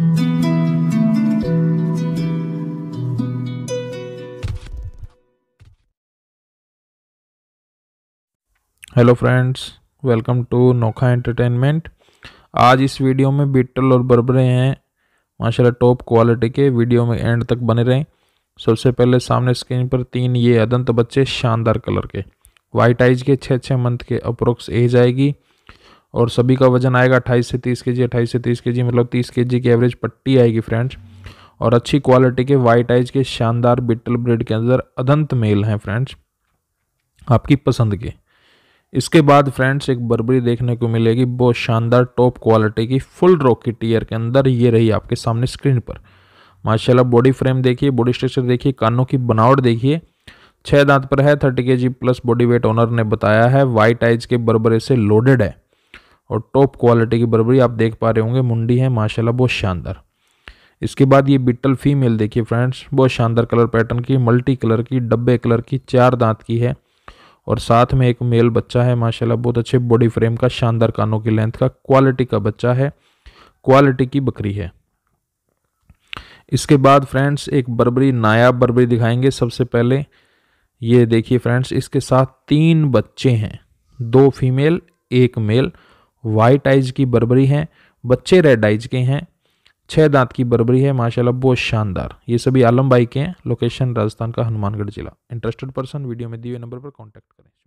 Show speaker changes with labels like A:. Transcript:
A: hello friends welcome to Nokha entertainment आज इस video में बीटल और बर्बरे हैं माशाल्लाह टॉप क्वालिटी के वीडियो में एंड तक बने रहें सबसे पहले सामने स्क्रीन पर तीन ये अदंत बच्चे शानदार कलर के वाइट आइज के छः छः मंथ के अप्रोक्स एज आएगी और सभी का वजन आएगा अट्ठाईस से तीस के जी अट्ठाईस से तीस के जी मतलब तीस के जी की एवरेज पट्टी आएगी फ्रेंड्स और अच्छी क्वालिटी के वाइट आइज के शानदार बिटल ब्रेड के अंदर अदंत मेल हैं फ्रेंड्स आपकी पसंद के इसके बाद फ्रेंड्स एक बर्बरी देखने को मिलेगी बहुत शानदार टॉप क्वालिटी की फुल रॉकी टीयर के अंदर ये रही आपके सामने स्क्रीन पर माशाल्लाह बॉडी फ्रेम देखिए बॉडी स्ट्रक्चर देखिए कानों की बनावट देखिए छः दांत पर है थर्टी के प्लस बॉडी वेट ओनर ने बताया है वाइट आइज के बर्बरे से लोडेड है और टॉप क्वालिटी की बर्बरी आप देख पा रहे होंगे मुंडी है माशाल्लाह बहुत शानदार इसके बाद ये बिट्टल फीमेल देखिए फ्रेंड्स बहुत शानदार कलर पैटर्न की मल्टी कलर की डब्बे कलर की चार दांत की है और साथ में एक मेल बच्चा है माशाल्लाह बहुत अच्छे बॉडी फ्रेम का शानदार कानों की लेंथ का क्वालिटी का बच्चा है क्वालिटी की बकरी है इसके बाद फ्रेंड्स एक बर्बरी नायाब बर्बरी दिखाएंगे सबसे पहले ये देखिए फ्रेंड्स इसके साथ तीन बच्चे हैं दो फीमेल एक मेल वाइट आइज की बर्बरी है बच्चे रेड आइज के हैं छः दांत की बर्बरी है माशाल्लाह बहुत शानदार ये सभी आलम के हैं लोकेशन राजस्थान का हनुमानगढ़ जिला इंटरेस्टेड पर्सन वीडियो में दिए नंबर पर कॉन्टैक्ट करें